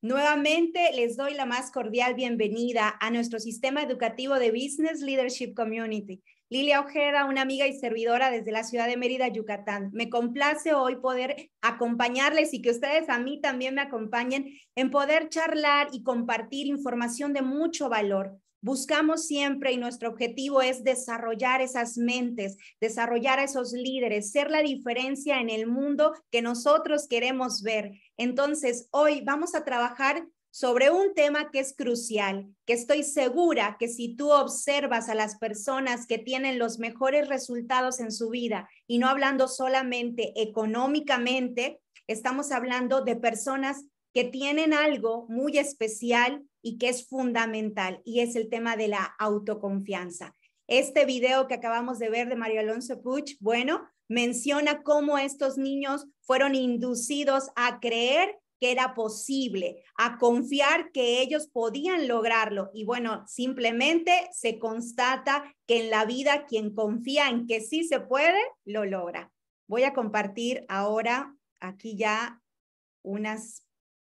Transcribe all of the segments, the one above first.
Nuevamente les doy la más cordial bienvenida a nuestro sistema educativo de Business Leadership Community. Lilia Ojeda, una amiga y servidora desde la ciudad de Mérida, Yucatán. Me complace hoy poder acompañarles y que ustedes a mí también me acompañen en poder charlar y compartir información de mucho valor. Buscamos siempre y nuestro objetivo es desarrollar esas mentes, desarrollar a esos líderes, ser la diferencia en el mundo que nosotros queremos ver. Entonces, hoy vamos a trabajar sobre un tema que es crucial, que estoy segura que si tú observas a las personas que tienen los mejores resultados en su vida, y no hablando solamente económicamente, estamos hablando de personas que tienen algo muy especial y que es fundamental, y es el tema de la autoconfianza. Este video que acabamos de ver de Mario Alonso Puch, bueno, menciona cómo estos niños fueron inducidos a creer que era posible, a confiar que ellos podían lograrlo. Y bueno, simplemente se constata que en la vida quien confía en que sí se puede, lo logra. Voy a compartir ahora aquí ya unas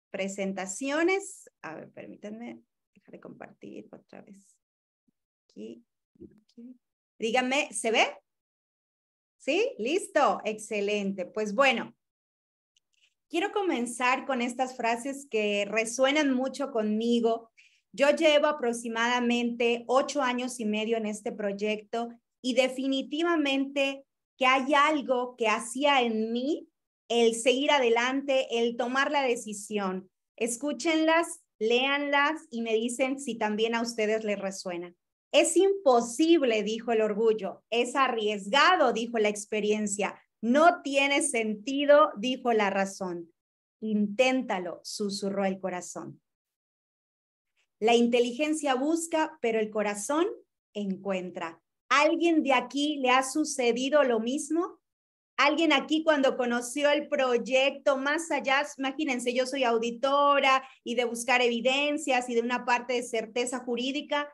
presentaciones. A ver, permítanme, dejar de compartir otra vez. Aquí, Díganme, ¿se ve? ¿Sí? Listo, excelente. Pues bueno, quiero comenzar con estas frases que resuenan mucho conmigo. Yo llevo aproximadamente ocho años y medio en este proyecto y definitivamente que hay algo que hacía en mí el seguir adelante, el tomar la decisión. Escúchenlas, léanlas y me dicen si también a ustedes les resuena. Es imposible, dijo el orgullo. Es arriesgado, dijo la experiencia. No tiene sentido, dijo la razón. Inténtalo, susurró el corazón. La inteligencia busca, pero el corazón encuentra. ¿Alguien de aquí le ha sucedido lo mismo? Alguien aquí cuando conoció el proyecto, más allá, imagínense, yo soy auditora y de buscar evidencias y de una parte de certeza jurídica,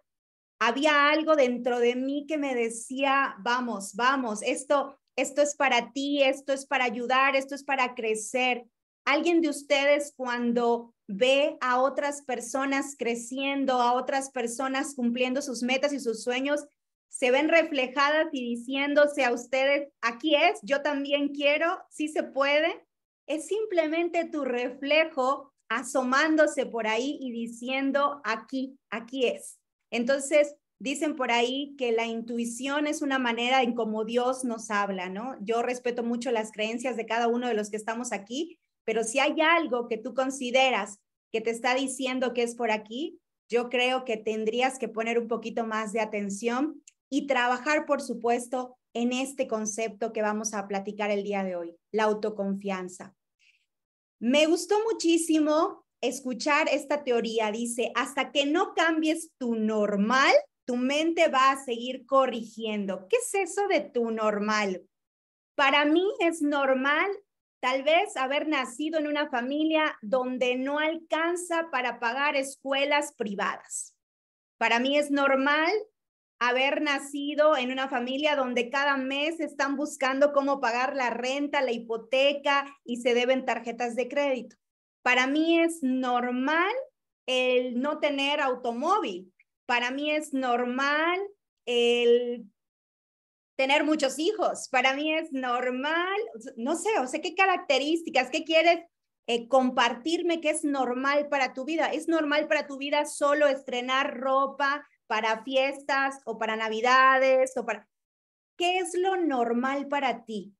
había algo dentro de mí que me decía, vamos, vamos, esto, esto es para ti, esto es para ayudar, esto es para crecer. ¿Alguien de ustedes cuando ve a otras personas creciendo, a otras personas cumpliendo sus metas y sus sueños, se ven reflejadas y diciéndose a ustedes, aquí es, yo también quiero, sí se puede, es simplemente tu reflejo asomándose por ahí y diciendo, aquí, aquí es. Entonces, dicen por ahí que la intuición es una manera en como Dios nos habla, ¿no? Yo respeto mucho las creencias de cada uno de los que estamos aquí, pero si hay algo que tú consideras que te está diciendo que es por aquí, yo creo que tendrías que poner un poquito más de atención y trabajar, por supuesto, en este concepto que vamos a platicar el día de hoy, la autoconfianza. Me gustó muchísimo escuchar esta teoría. Dice, hasta que no cambies tu normal, tu mente va a seguir corrigiendo. ¿Qué es eso de tu normal? Para mí es normal tal vez haber nacido en una familia donde no alcanza para pagar escuelas privadas. Para mí es normal haber nacido en una familia donde cada mes están buscando cómo pagar la renta, la hipoteca y se deben tarjetas de crédito. Para mí es normal el no tener automóvil. Para mí es normal el tener muchos hijos. Para mí es normal, no sé, o sea, qué características, qué quieres eh, compartirme que es normal para tu vida. Es normal para tu vida solo estrenar ropa, para fiestas o para navidades o para... ¿Qué es lo normal para ti?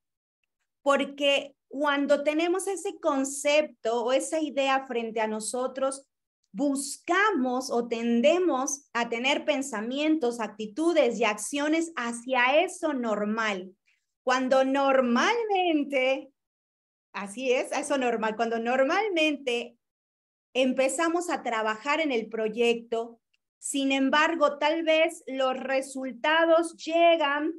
Porque cuando tenemos ese concepto o esa idea frente a nosotros, buscamos o tendemos a tener pensamientos, actitudes y acciones hacia eso normal. Cuando normalmente, así es, eso normal, cuando normalmente empezamos a trabajar en el proyecto, sin embargo, tal vez los resultados llegan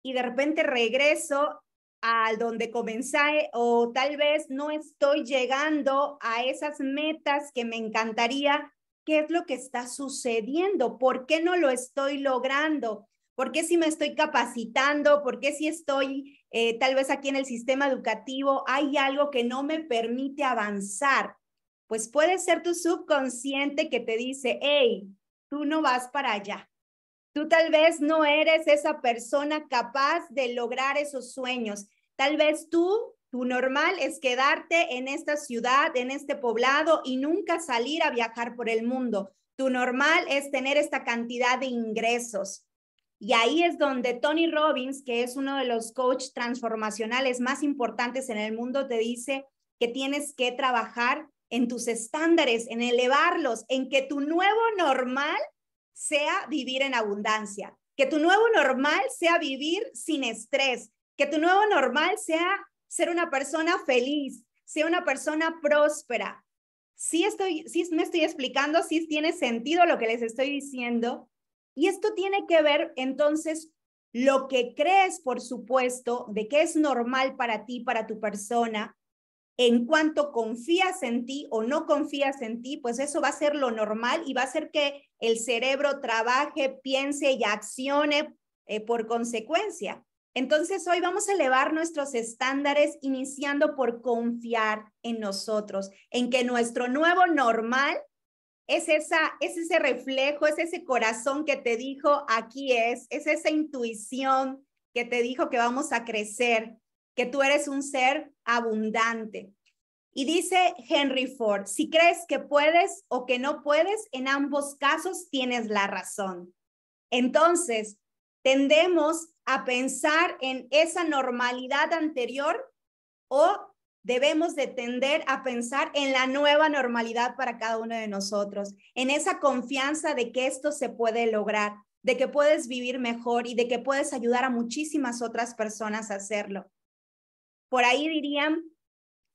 y de repente regreso al donde comencé o tal vez no estoy llegando a esas metas que me encantaría. ¿Qué es lo que está sucediendo? ¿Por qué no lo estoy logrando? ¿Por qué si me estoy capacitando? ¿Por qué si estoy eh, tal vez aquí en el sistema educativo? Hay algo que no me permite avanzar. Pues puede ser tu subconsciente que te dice, hey, tú no vas para allá. Tú tal vez no eres esa persona capaz de lograr esos sueños. Tal vez tú, tu normal es quedarte en esta ciudad, en este poblado y nunca salir a viajar por el mundo. Tu normal es tener esta cantidad de ingresos. Y ahí es donde Tony Robbins, que es uno de los coaches transformacionales más importantes en el mundo, te dice que tienes que trabajar en tus estándares, en elevarlos, en que tu nuevo normal sea vivir en abundancia, que tu nuevo normal sea vivir sin estrés, que tu nuevo normal sea ser una persona feliz, sea una persona próspera. Sí, estoy, sí me estoy explicando, sí tiene sentido lo que les estoy diciendo. Y esto tiene que ver entonces lo que crees, por supuesto, de que es normal para ti, para tu persona, en cuanto confías en ti o no confías en ti, pues eso va a ser lo normal y va a hacer que el cerebro trabaje, piense y accione eh, por consecuencia. Entonces hoy vamos a elevar nuestros estándares iniciando por confiar en nosotros, en que nuestro nuevo normal es, esa, es ese reflejo, es ese corazón que te dijo, aquí es, es esa intuición que te dijo que vamos a crecer, que tú eres un ser abundante. Y dice Henry Ford, si crees que puedes o que no puedes, en ambos casos tienes la razón. Entonces, tendemos a pensar en esa normalidad anterior o debemos de tender a pensar en la nueva normalidad para cada uno de nosotros, en esa confianza de que esto se puede lograr, de que puedes vivir mejor y de que puedes ayudar a muchísimas otras personas a hacerlo por ahí dirían,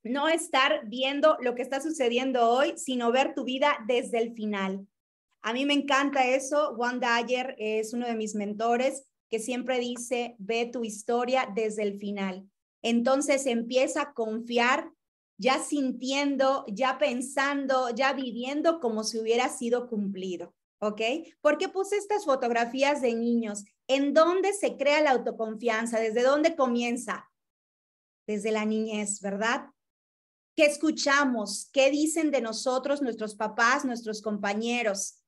no estar viendo lo que está sucediendo hoy, sino ver tu vida desde el final. A mí me encanta eso. Juan Dyer es uno de mis mentores que siempre dice, ve tu historia desde el final. Entonces empieza a confiar ya sintiendo, ya pensando, ya viviendo como si hubiera sido cumplido. ¿Ok? ¿Por qué puse estas fotografías de niños? ¿En dónde se crea la autoconfianza? ¿Desde dónde comienza? desde la niñez, ¿verdad? ¿Qué escuchamos? ¿Qué dicen de nosotros nuestros papás, nuestros compañeros?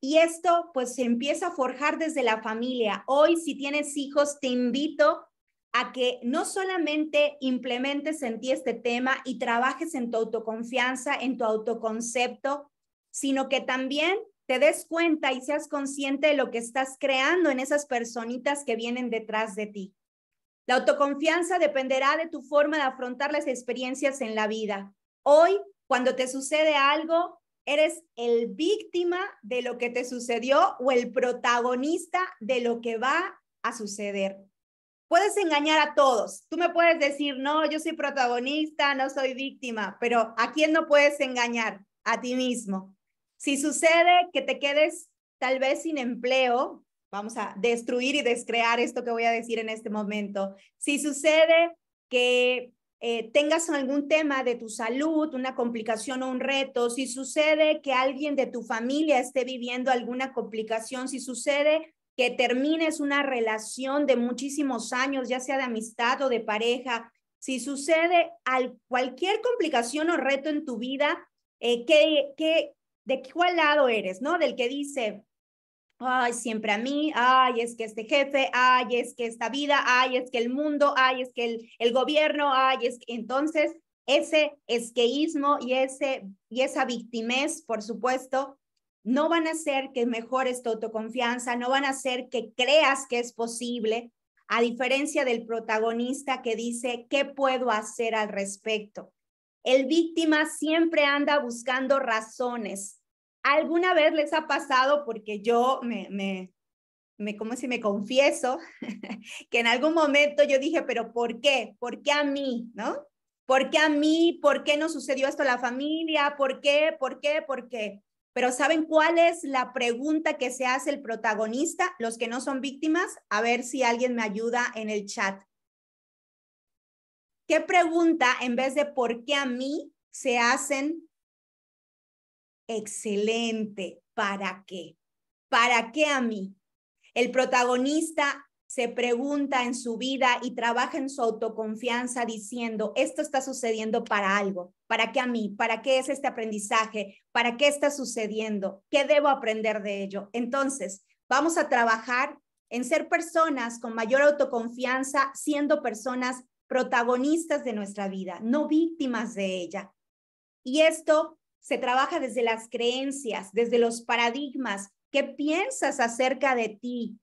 Y esto pues se empieza a forjar desde la familia. Hoy si tienes hijos, te invito a que no solamente implementes en ti este tema y trabajes en tu autoconfianza, en tu autoconcepto, sino que también te des cuenta y seas consciente de lo que estás creando en esas personitas que vienen detrás de ti. La autoconfianza dependerá de tu forma de afrontar las experiencias en la vida. Hoy, cuando te sucede algo, eres el víctima de lo que te sucedió o el protagonista de lo que va a suceder. Puedes engañar a todos. Tú me puedes decir, no, yo soy protagonista, no soy víctima, pero ¿a quién no puedes engañar? A ti mismo. Si sucede que te quedes tal vez sin empleo, vamos a destruir y descrear esto que voy a decir en este momento. Si sucede que eh, tengas algún tema de tu salud, una complicación o un reto, si sucede que alguien de tu familia esté viviendo alguna complicación, si sucede que termines una relación de muchísimos años, ya sea de amistad o de pareja, si sucede al, cualquier complicación o reto en tu vida, eh, que, ¿de cuál lado eres? ¿No? Del que dice, ay, siempre a mí, ay, es que este jefe, ay, es que esta vida, ay, es que el mundo, ay, es que el, el gobierno, ay, es que entonces ese esqueísmo y, ese, y esa victimez, por supuesto, no van a hacer que mejores tu autoconfianza, no van a hacer que creas que es posible, a diferencia del protagonista que dice, ¿qué puedo hacer al respecto? El víctima siempre anda buscando razones, ¿Alguna vez les ha pasado, porque yo me, me, me como si me confieso, que en algún momento yo dije, pero ¿por qué? ¿Por qué a mí? ¿No? ¿Por qué a mí? ¿Por qué no sucedió esto a la familia? ¿Por qué? ¿Por qué? ¿Por qué? Pero ¿saben cuál es la pregunta que se hace el protagonista? Los que no son víctimas, a ver si alguien me ayuda en el chat. ¿Qué pregunta en vez de por qué a mí se hacen Excelente. ¿Para qué? ¿Para qué a mí? El protagonista se pregunta en su vida y trabaja en su autoconfianza diciendo, esto está sucediendo para algo, ¿para qué a mí? ¿Para qué es este aprendizaje? ¿Para qué está sucediendo? ¿Qué debo aprender de ello? Entonces, vamos a trabajar en ser personas con mayor autoconfianza, siendo personas protagonistas de nuestra vida, no víctimas de ella. Y esto se trabaja desde las creencias, desde los paradigmas. ¿Qué piensas acerca de ti?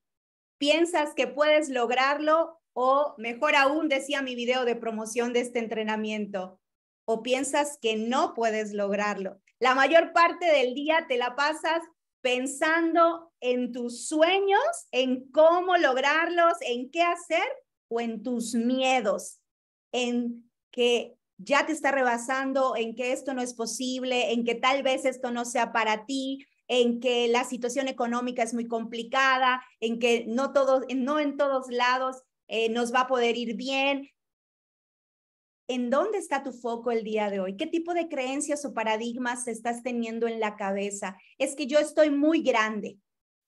¿Piensas que puedes lograrlo? O mejor aún, decía mi video de promoción de este entrenamiento, o piensas que no puedes lograrlo. La mayor parte del día te la pasas pensando en tus sueños, en cómo lograrlos, en qué hacer o en tus miedos, en que ya te está rebasando, en que esto no es posible, en que tal vez esto no sea para ti, en que la situación económica es muy complicada, en que no, todos, no en todos lados eh, nos va a poder ir bien. ¿En dónde está tu foco el día de hoy? ¿Qué tipo de creencias o paradigmas estás teniendo en la cabeza? Es que yo estoy muy grande,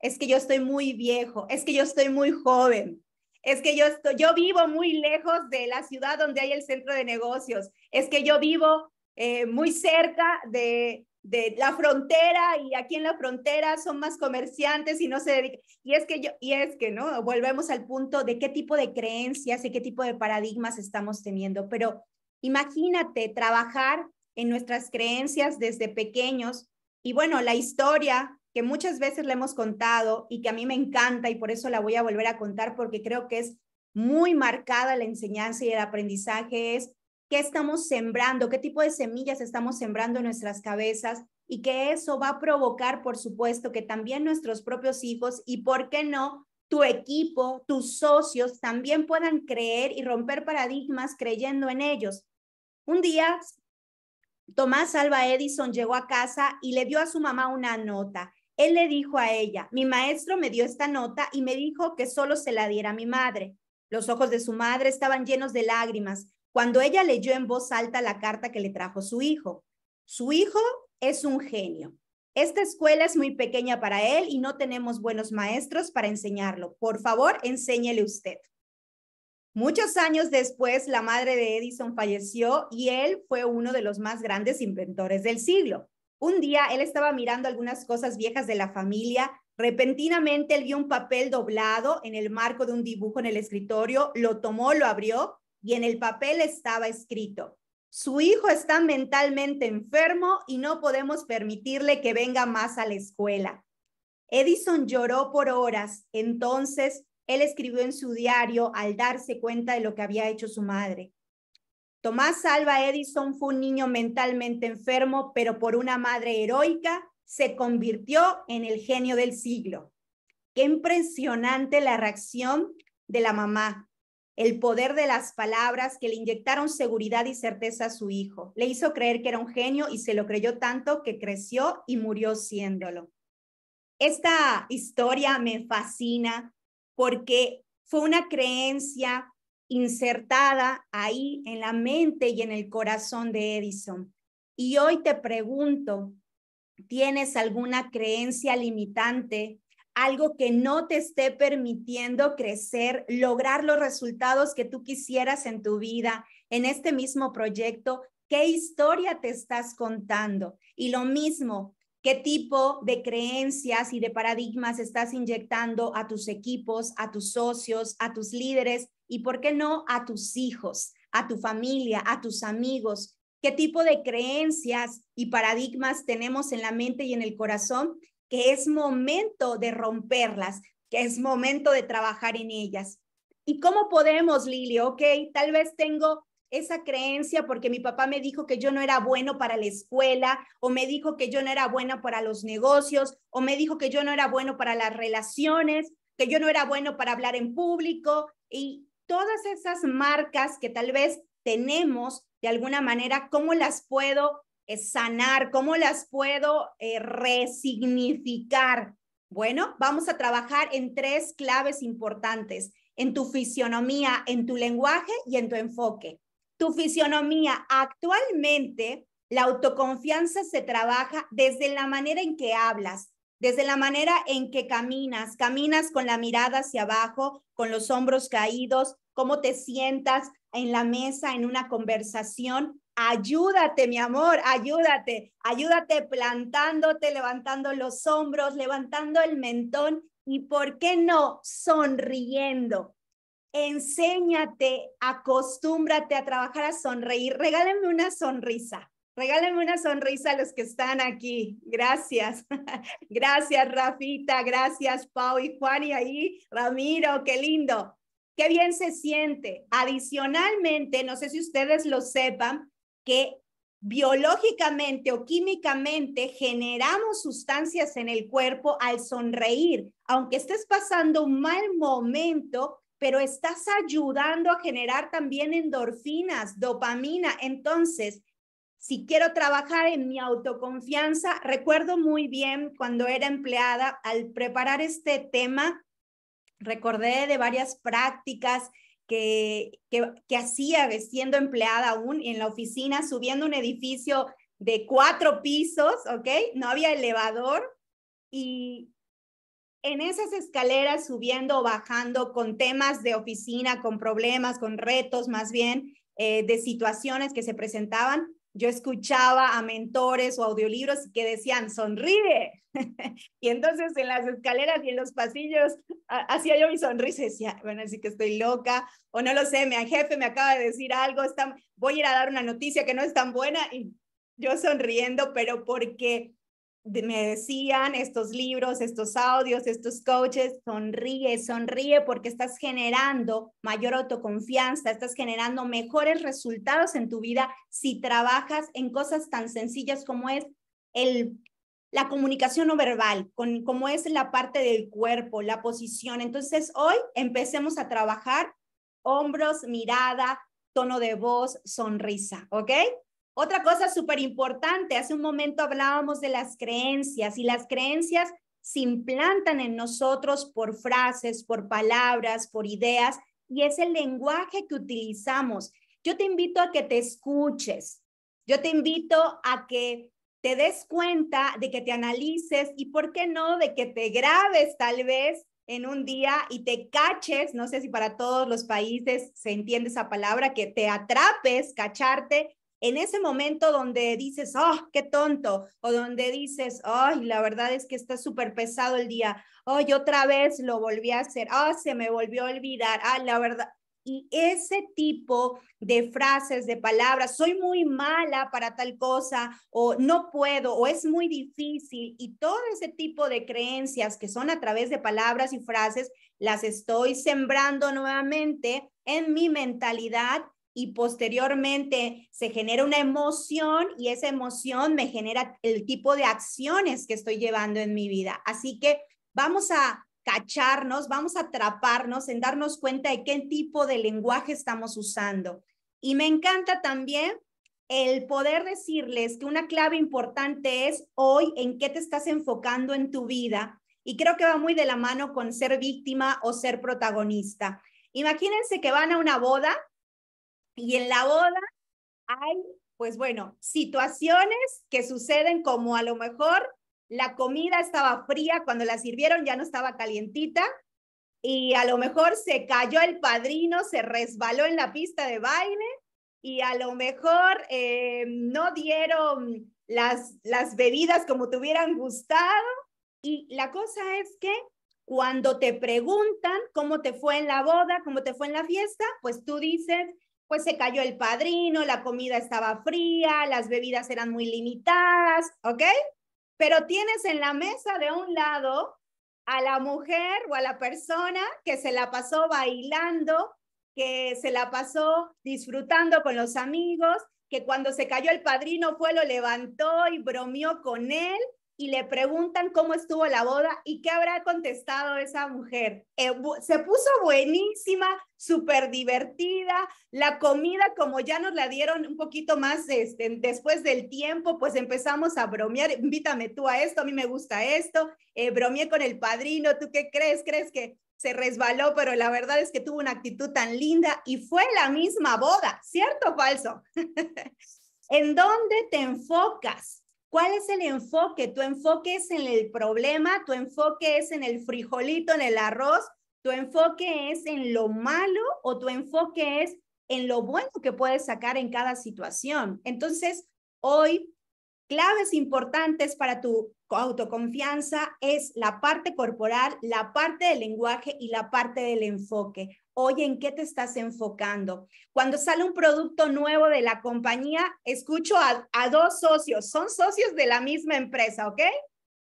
es que yo estoy muy viejo, es que yo estoy muy joven, es que yo, yo vivo muy lejos de la ciudad donde hay el centro de negocios, es que yo vivo eh, muy cerca de, de la frontera y aquí en la frontera son más comerciantes y no se dedican. Y es que yo, y es que, ¿no? Volvemos al punto de qué tipo de creencias y qué tipo de paradigmas estamos teniendo. Pero imagínate trabajar en nuestras creencias desde pequeños. Y bueno, la historia que muchas veces le hemos contado y que a mí me encanta y por eso la voy a volver a contar porque creo que es muy marcada la enseñanza y el aprendizaje es qué estamos sembrando, qué tipo de semillas estamos sembrando en nuestras cabezas y que eso va a provocar, por supuesto, que también nuestros propios hijos y, ¿por qué no?, tu equipo, tus socios también puedan creer y romper paradigmas creyendo en ellos. Un día, Tomás Alba Edison llegó a casa y le dio a su mamá una nota él le dijo a ella, mi maestro me dio esta nota y me dijo que solo se la diera a mi madre. Los ojos de su madre estaban llenos de lágrimas cuando ella leyó en voz alta la carta que le trajo su hijo. Su hijo es un genio. Esta escuela es muy pequeña para él y no tenemos buenos maestros para enseñarlo. Por favor, enséñele usted. Muchos años después, la madre de Edison falleció y él fue uno de los más grandes inventores del siglo. Un día él estaba mirando algunas cosas viejas de la familia. Repentinamente él vio un papel doblado en el marco de un dibujo en el escritorio, lo tomó, lo abrió y en el papel estaba escrito, su hijo está mentalmente enfermo y no podemos permitirle que venga más a la escuela. Edison lloró por horas, entonces él escribió en su diario al darse cuenta de lo que había hecho su madre. Tomás Alba Edison fue un niño mentalmente enfermo, pero por una madre heroica se convirtió en el genio del siglo. Qué impresionante la reacción de la mamá, el poder de las palabras que le inyectaron seguridad y certeza a su hijo. Le hizo creer que era un genio y se lo creyó tanto que creció y murió siéndolo. Esta historia me fascina porque fue una creencia insertada ahí en la mente y en el corazón de Edison. Y hoy te pregunto, ¿tienes alguna creencia limitante? Algo que no te esté permitiendo crecer, lograr los resultados que tú quisieras en tu vida, en este mismo proyecto, ¿Qué historia te estás contando? Y lo mismo, qué tipo de creencias y de paradigmas estás inyectando a tus equipos, a tus socios, a tus líderes y, ¿por qué no, a tus hijos, a tu familia, a tus amigos? ¿Qué tipo de creencias y paradigmas tenemos en la mente y en el corazón que es momento de romperlas, que es momento de trabajar en ellas? ¿Y cómo podemos, Lili? Ok, tal vez tengo esa creencia porque mi papá me dijo que yo no era bueno para la escuela o me dijo que yo no era bueno para los negocios o me dijo que yo no era bueno para las relaciones, que yo no era bueno para hablar en público y todas esas marcas que tal vez tenemos de alguna manera, ¿cómo las puedo eh, sanar? ¿Cómo las puedo eh, resignificar? Bueno, vamos a trabajar en tres claves importantes, en tu fisionomía, en tu lenguaje y en tu enfoque tu fisionomía. Actualmente, la autoconfianza se trabaja desde la manera en que hablas, desde la manera en que caminas. Caminas con la mirada hacia abajo, con los hombros caídos, cómo te sientas en la mesa, en una conversación. Ayúdate, mi amor, ayúdate, ayúdate plantándote, levantando los hombros, levantando el mentón y, ¿por qué no?, sonriendo enséñate, acostúmbrate a trabajar a sonreír. Regálenme una sonrisa. Regálenme una sonrisa a los que están aquí. Gracias. Gracias, Rafita. Gracias, Pau y Juan y ahí. Ramiro, qué lindo. Qué bien se siente. Adicionalmente, no sé si ustedes lo sepan, que biológicamente o químicamente generamos sustancias en el cuerpo al sonreír. Aunque estés pasando un mal momento, pero estás ayudando a generar también endorfinas, dopamina. Entonces, si quiero trabajar en mi autoconfianza, recuerdo muy bien cuando era empleada, al preparar este tema, recordé de varias prácticas que, que, hacía siendo empleada aún en la oficina, subiendo un edificio de cuatro pisos, ¿ok? No había elevador y en esas escaleras subiendo o bajando con temas de oficina, con problemas, con retos más bien, eh, de situaciones que se presentaban, yo escuchaba a mentores o audiolibros que decían, sonríe. y entonces en las escaleras y en los pasillos hacía yo mi sonrisa y decía, bueno, así que estoy loca o no lo sé, mi jefe me acaba de decir algo, voy a ir a dar una noticia que no es tan buena y yo sonriendo, pero porque me decían estos libros, estos audios, estos coaches, sonríe, sonríe porque estás generando mayor autoconfianza, estás generando mejores resultados en tu vida si trabajas en cosas tan sencillas como es el la comunicación no verbal, con cómo es la parte del cuerpo, la posición. Entonces, hoy empecemos a trabajar hombros, mirada, tono de voz, sonrisa, ¿ok? Otra cosa súper importante, hace un momento hablábamos de las creencias y las creencias se implantan en nosotros por frases, por palabras, por ideas y es el lenguaje que utilizamos. Yo te invito a que te escuches, yo te invito a que te des cuenta, de que te analices y, ¿por qué no?, de que te grabes tal vez en un día y te caches, no sé si para todos los países se entiende esa palabra, que te atrapes, cacharte en ese momento donde dices, oh, qué tonto, o donde dices, oh, la verdad es que está súper pesado el día, oh, yo otra vez lo volví a hacer, oh, se me volvió a olvidar, ah, la verdad. Y ese tipo de frases, de palabras, soy muy mala para tal cosa, o no puedo, o es muy difícil, y todo ese tipo de creencias que son a través de palabras y frases, las estoy sembrando nuevamente en mi mentalidad y posteriormente se genera una emoción y esa emoción me genera el tipo de acciones que estoy llevando en mi vida. Así que vamos a cacharnos, vamos a atraparnos en darnos cuenta de qué tipo de lenguaje estamos usando. Y me encanta también el poder decirles que una clave importante es hoy en qué te estás enfocando en tu vida. Y creo que va muy de la mano con ser víctima o ser protagonista. Imagínense que van a una boda y en la boda hay, pues bueno, situaciones que suceden como a lo mejor la comida estaba fría, cuando la sirvieron ya no estaba calientita y a lo mejor se cayó el padrino, se resbaló en la pista de baile y a lo mejor eh, no dieron las, las bebidas como te hubieran gustado. Y la cosa es que cuando te preguntan cómo te fue en la boda, cómo te fue en la fiesta, pues tú dices, pues se cayó el padrino, la comida estaba fría, las bebidas eran muy limitadas, ¿ok? Pero tienes en la mesa de un lado a la mujer o a la persona que se la pasó bailando, que se la pasó disfrutando con los amigos, que cuando se cayó el padrino fue, lo levantó y bromeó con él, y le preguntan cómo estuvo la boda y qué habrá contestado esa mujer. Eh, se puso buenísima, súper divertida, la comida como ya nos la dieron un poquito más este, después del tiempo, pues empezamos a bromear, invítame tú a esto, a mí me gusta esto, eh, bromeé con el padrino, ¿tú qué crees? ¿Crees que se resbaló? Pero la verdad es que tuvo una actitud tan linda y fue la misma boda, ¿cierto o falso? ¿En dónde te enfocas? ¿Cuál es el enfoque? Tu enfoque es en el problema, tu enfoque es en el frijolito, en el arroz, tu enfoque es en lo malo o tu enfoque es en lo bueno que puedes sacar en cada situación. Entonces, hoy claves importantes para tu autoconfianza es la parte corporal, la parte del lenguaje y la parte del enfoque. Oye, ¿en qué te estás enfocando? Cuando sale un producto nuevo de la compañía, escucho a, dos socios, son socios de la misma empresa, ¿ok?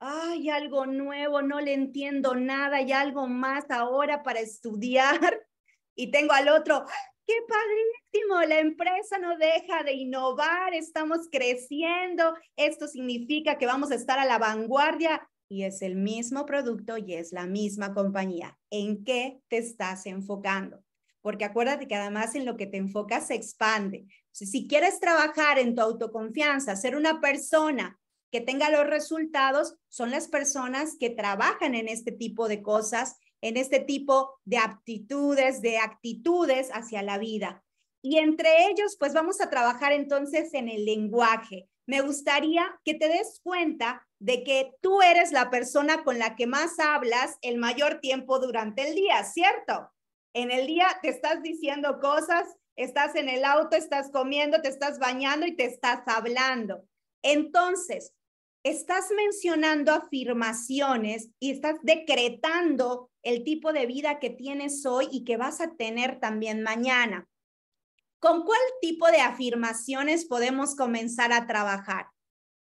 Hay algo nuevo, no le entiendo nada, hay algo más ahora para estudiar. Y tengo al otro, qué padrísimo, la empresa no deja de innovar, estamos creciendo, esto significa que vamos a estar a la vanguardia y es el mismo producto y es la misma compañía. ¿En qué te estás enfocando? Porque acuérdate que además en lo que te enfocas se expande. Si quieres trabajar en tu autoconfianza, ser una persona que tenga los resultados, son las personas que trabajan en este tipo de cosas en este tipo de aptitudes, de actitudes hacia la vida. Y entre ellos, pues vamos a trabajar entonces en el lenguaje. Me gustaría que te des cuenta de que tú eres la persona con la que más hablas el mayor tiempo durante el día, ¿cierto? En el día te estás diciendo cosas, estás en el auto, estás comiendo, te estás bañando y te estás hablando. Entonces, estás mencionando afirmaciones y estás decretando el tipo de vida que tienes hoy y que vas a tener también mañana. ¿Con cuál tipo de afirmaciones podemos comenzar a trabajar?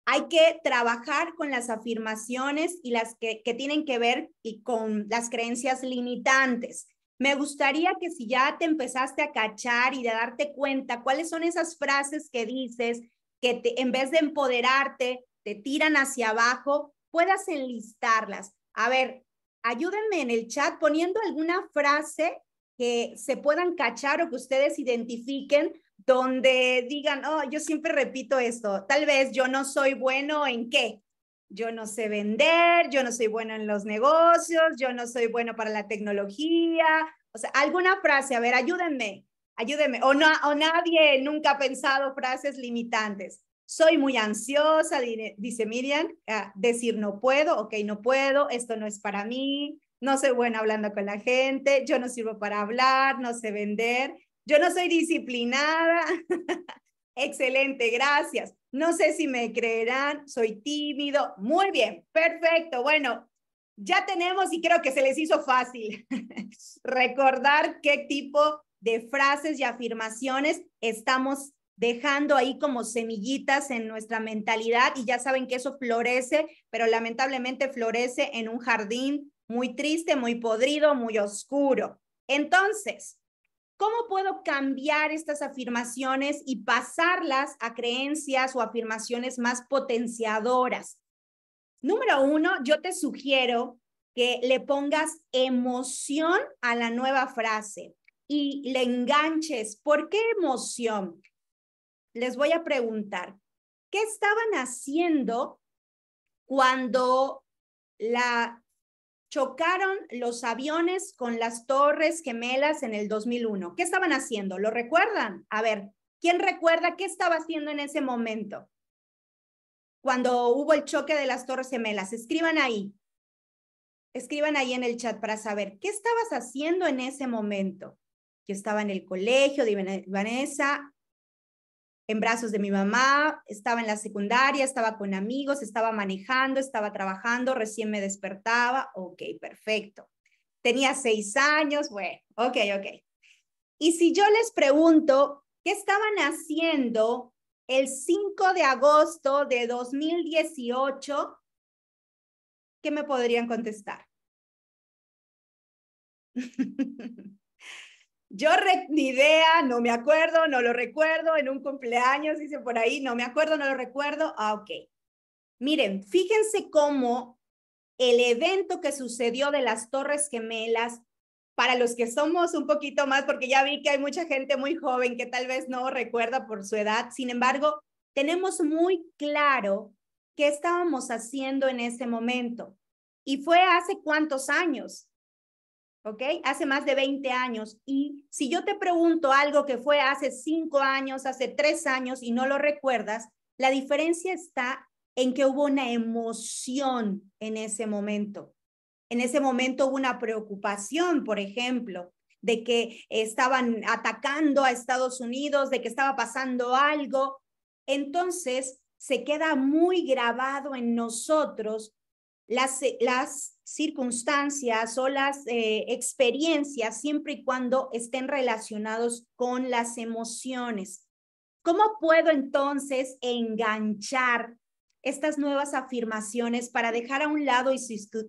Hay que trabajar con las afirmaciones y las que, tienen que ver y con las creencias limitantes. Me gustaría que si ya te empezaste a cachar y de darte cuenta cuáles son esas frases que dices, que te, en vez de empoderarte, te tiran hacia abajo, puedas enlistarlas. A ver, ayúdenme en el chat poniendo alguna frase que se puedan cachar o que ustedes identifiquen donde digan, oh, yo siempre repito esto, tal vez yo no soy bueno en qué, yo no sé vender, yo no soy bueno en los negocios, yo no soy bueno para la tecnología, o sea, alguna frase, a ver, ayúdenme, ayúdenme, o, no, o nadie nunca ha pensado frases limitantes. Soy muy ansiosa, dice Miriam, ah, decir no puedo, ok, no puedo, esto no es para mí, no soy buena hablando con la gente, yo no sirvo para hablar, no sé vender, yo no soy disciplinada. Excelente, gracias. No sé si me creerán, soy tímido. Muy bien, perfecto. Bueno, ya tenemos y creo que se les hizo fácil recordar qué tipo de frases y afirmaciones estamos dejando ahí como semillitas en nuestra mentalidad y ya saben que eso florece, pero lamentablemente florece en un jardín muy triste, muy podrido, muy oscuro. Entonces, ¿cómo puedo cambiar estas afirmaciones y pasarlas a creencias o afirmaciones más potenciadoras? Número uno, yo te sugiero que le pongas emoción a la nueva frase y le enganches. ¿Por qué emoción? les voy a preguntar, ¿qué estaban haciendo cuando la chocaron los aviones con las Torres Gemelas en el 2001? ¿Qué estaban haciendo? ¿Lo recuerdan? A ver, ¿quién recuerda qué estaba haciendo en ese momento? Cuando hubo el choque de las Torres Gemelas, escriban ahí. Escriban ahí en el chat para saber qué estabas haciendo en ese momento. Que estaba en el colegio de Vanessa, en brazos de mi mamá, estaba en la secundaria, estaba con amigos, estaba manejando, estaba trabajando, recién me despertaba, ok, perfecto. Tenía seis años, bueno, ok, ok. Y si yo les pregunto, ¿qué estaban haciendo el 5 de agosto de 2018? ¿Qué me podrían contestar? Yo ni idea, no me acuerdo, no lo recuerdo, en un cumpleaños hice por ahí, no me acuerdo, no lo recuerdo, ah, ok. Miren, fíjense cómo el evento que sucedió de las Torres Gemelas, para los que somos un poquito más, porque ya vi que hay mucha gente muy joven que tal vez no recuerda por su edad, sin embargo, tenemos muy claro qué estábamos haciendo en ese momento. ¿Y fue hace cuántos años? Hace más de 20 años. Y si yo te pregunto algo que fue hace 5 años, hace 3 años y no lo recuerdas, la diferencia está en que hubo una emoción en ese momento. En ese momento hubo una preocupación, por ejemplo, de que estaban atacando a Estados Unidos, de que estaba pasando algo. Entonces, se queda muy grabado en nosotros eh, las, circunstancias o las eh, experiencias siempre y cuando estén relacionados con las emociones. ¿Cómo puedo entonces enganchar estas nuevas afirmaciones para dejar a un lado y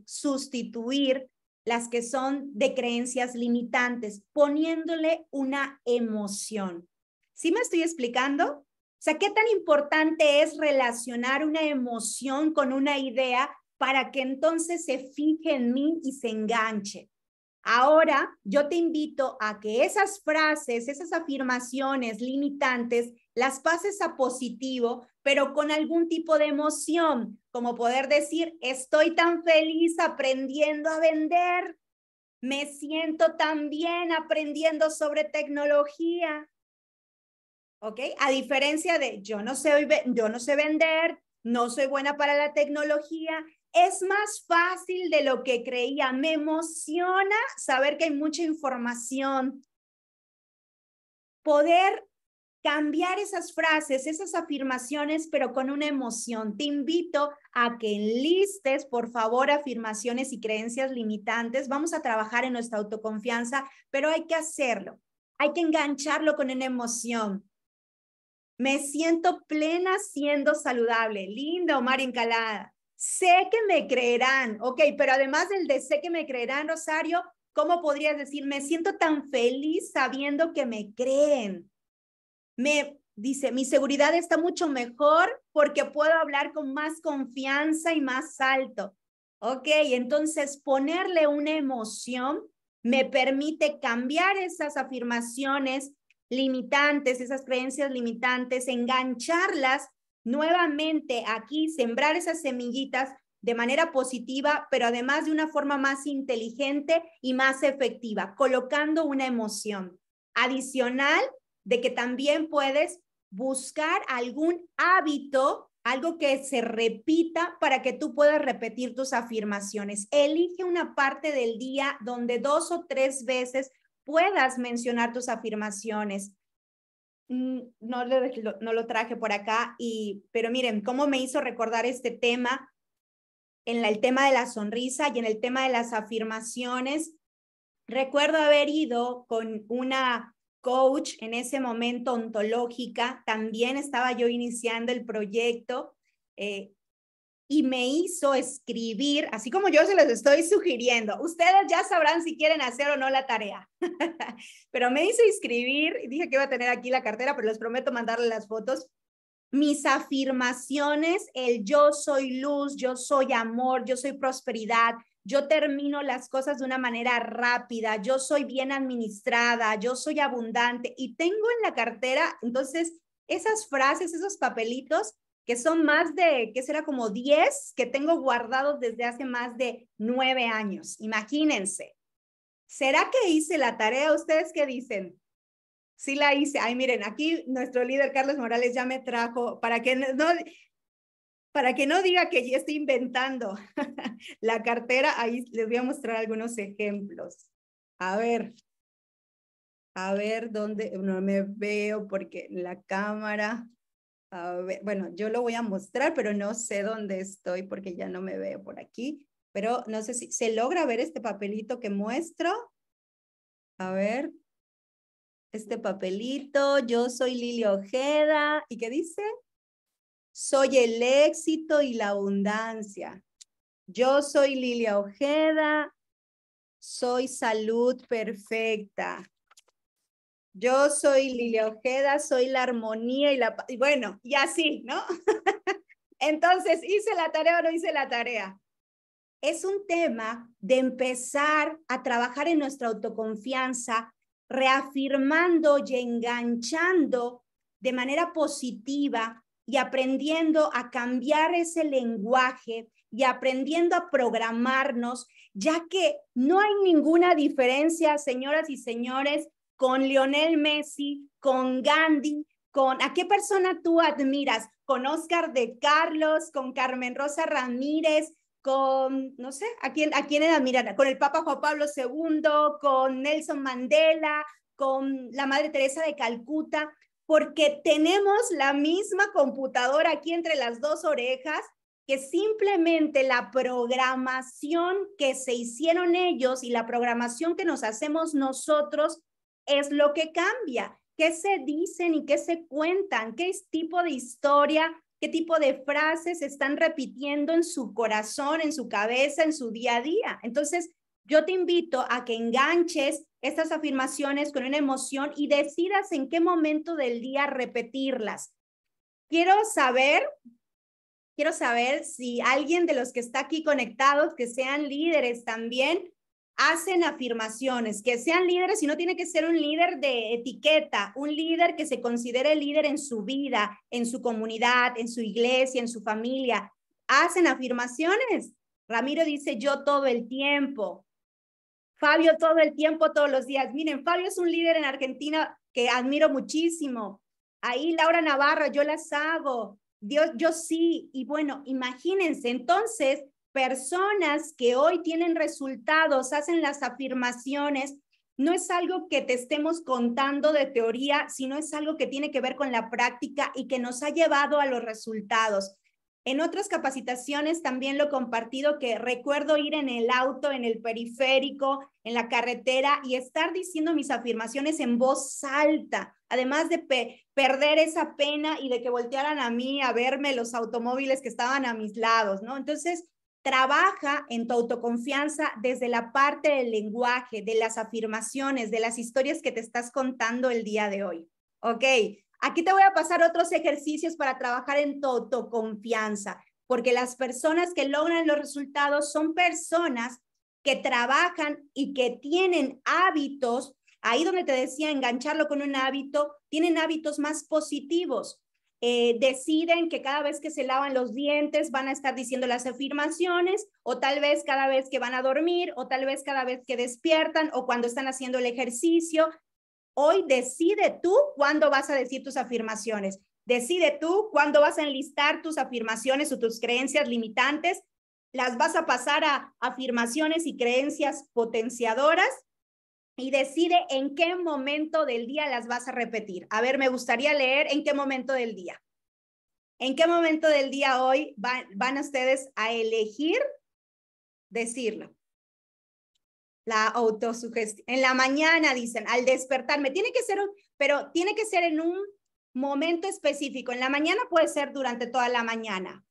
sustituir las que son de creencias limitantes, poniéndole una emoción? ¿Sí me estoy explicando? O sea, ¿qué tan importante es relacionar una emoción con una idea para que entonces se fije en mí y se enganche. Ahora yo te invito a que esas frases, esas afirmaciones limitantes, las pases a positivo, pero con algún tipo de emoción, como poder decir, estoy tan feliz aprendiendo a vender, me siento tan bien aprendiendo sobre tecnología. A diferencia de yo no sé, yo no sé vender, no soy buena para la tecnología, es más fácil de lo que creía. Me emociona saber que hay mucha información. Poder cambiar esas frases, esas afirmaciones, pero con una emoción. Te invito a que enlistes, por favor, afirmaciones y creencias limitantes. Vamos a trabajar en nuestra autoconfianza, pero hay que hacerlo. Hay que engancharlo con una emoción. Me siento plena siendo saludable. Linda Omar Encalada sé que me creerán, ok, pero además del de sé que me creerán, Rosario, ¿cómo podrías decir, me siento tan feliz sabiendo que me creen? Me dice, mi seguridad está mucho mejor porque puedo hablar con más confianza y más alto. Ok, entonces ponerle una emoción me permite cambiar esas afirmaciones limitantes, esas creencias limitantes, engancharlas nuevamente aquí sembrar esas semillitas de manera positiva, pero además de una forma más inteligente y más efectiva, colocando una emoción adicional de que también puedes buscar algún hábito, algo que se repita para que tú puedas repetir tus afirmaciones. Elige una parte del día donde dos o tres veces puedas mencionar tus afirmaciones. Mm, no, lo, no lo traje por acá, y, pero miren, cómo me hizo recordar este tema en el tema de la sonrisa y en el tema de las afirmaciones. Recuerdo haber ido con una coach en ese momento ontológica, también estaba yo iniciando el proyecto. Eh, y me hizo escribir, así como yo se los estoy sugiriendo. Ustedes ya sabrán si quieren hacer o no la tarea. pero me hizo escribir, dije que iba a tener aquí la cartera, pero les prometo mandarle las fotos. Mis afirmaciones, el yo soy luz, yo soy amor, yo soy prosperidad, yo termino las cosas de una manera rápida, yo soy bien administrada, yo soy abundante y tengo en la cartera, entonces, esas frases, esos papelitos que son más de, qué será como 10 que tengo guardados desde hace más de 9 años. Imagínense. ¿Será que hice la tarea? ¿Ustedes qué dicen? Sí la hice. Ay, miren, aquí nuestro líder Carlos Morales ya me trajo para que no, para que no diga que yo estoy inventando la cartera. Ahí les voy a mostrar algunos ejemplos. A ver. A ver dónde no me veo porque la cámara bueno, yo lo voy a mostrar, pero no sé dónde estoy porque ya no me veo por aquí. Pero no sé si se logra ver este papelito que muestro. A ver, este papelito. Yo soy Lilia Ojeda. ¿Y qué dice? Soy el éxito y la abundancia. Yo soy Lilia Ojeda. Soy salud perfecta. Yo soy Lilia Ojeda, soy la armonía y la... Y bueno, y así, ¿no? Entonces, ¿hice la tarea o no hice la tarea? Es un tema de empezar a trabajar en nuestra autoconfianza, reafirmando y enganchando de manera positiva y aprendiendo a cambiar ese lenguaje y aprendiendo a programarnos, ya que no hay ninguna diferencia, señoras y señores, con Lionel Messi, con Gandhi, con a qué persona tú admiras, con Oscar de Carlos, con Carmen Rosa Ramírez, con, no sé, a quién, a quién admirar, con el Papa Juan Pablo II, con Nelson Mandela, con la Madre Teresa de Calcuta, porque tenemos la misma computadora aquí entre las dos orejas que simplemente la programación que se hicieron ellos y la programación que nos hacemos nosotros es lo que cambia, qué se dicen y qué se cuentan, qué tipo de historia, qué tipo de frases están repitiendo en su corazón, en su cabeza, en su día a día. Entonces, yo te invito a que enganches estas afirmaciones con una emoción y decidas en qué momento del día repetirlas. Quiero saber, quiero saber si alguien de los que está aquí conectados, que sean líderes también, hacen afirmaciones, que sean líderes y no tiene que ser un líder de etiqueta, un líder que se considere líder en su vida, en su comunidad, en su iglesia, en su familia. Hacen afirmaciones. Ramiro dice yo todo el tiempo. Fabio todo el tiempo, todos los días. Miren, Fabio es un líder en Argentina que admiro muchísimo. Ahí Laura Navarro, yo las hago. Dios, yo sí. Y bueno, imagínense, entonces personas que hoy tienen resultados, hacen las afirmaciones, no es algo que te estemos contando de teoría, sino es algo que tiene que ver con la práctica y que nos ha llevado a los resultados. En otras capacitaciones también lo he compartido que recuerdo ir en el auto, en el periférico, en la carretera y estar diciendo mis afirmaciones en voz alta, además de perder esa pena y de que voltearan a mí a verme los automóviles que estaban a mis lados, ¿no? Entonces, Trabaja en tu autoconfianza desde la parte del lenguaje, de las afirmaciones, de las historias que te estás contando el día de hoy. Ok, aquí te voy a pasar otros ejercicios para trabajar en tu autoconfianza, porque las personas que logran los resultados son personas que trabajan y que tienen hábitos, ahí donde te decía engancharlo con un hábito, tienen hábitos más positivos, eh, deciden que cada vez que se lavan los dientes van a estar diciendo las afirmaciones, o tal vez cada vez que van a dormir, o tal vez cada vez que despiertan, o cuando están haciendo el ejercicio. Hoy decide tú cuándo vas a decir tus afirmaciones. Decide tú cuándo vas a enlistar tus afirmaciones o tus creencias limitantes. Las vas a pasar a afirmaciones y creencias potenciadoras y decide en qué momento del día las vas a repetir. A ver, me gustaría leer en qué momento del día. ¿En qué momento del día hoy van, ustedes a elegir decirlo? La autosugestión. En la mañana dicen, al despertarme, tiene que ser, pero tiene que ser en un momento específico. En la mañana puede ser durante toda la mañana.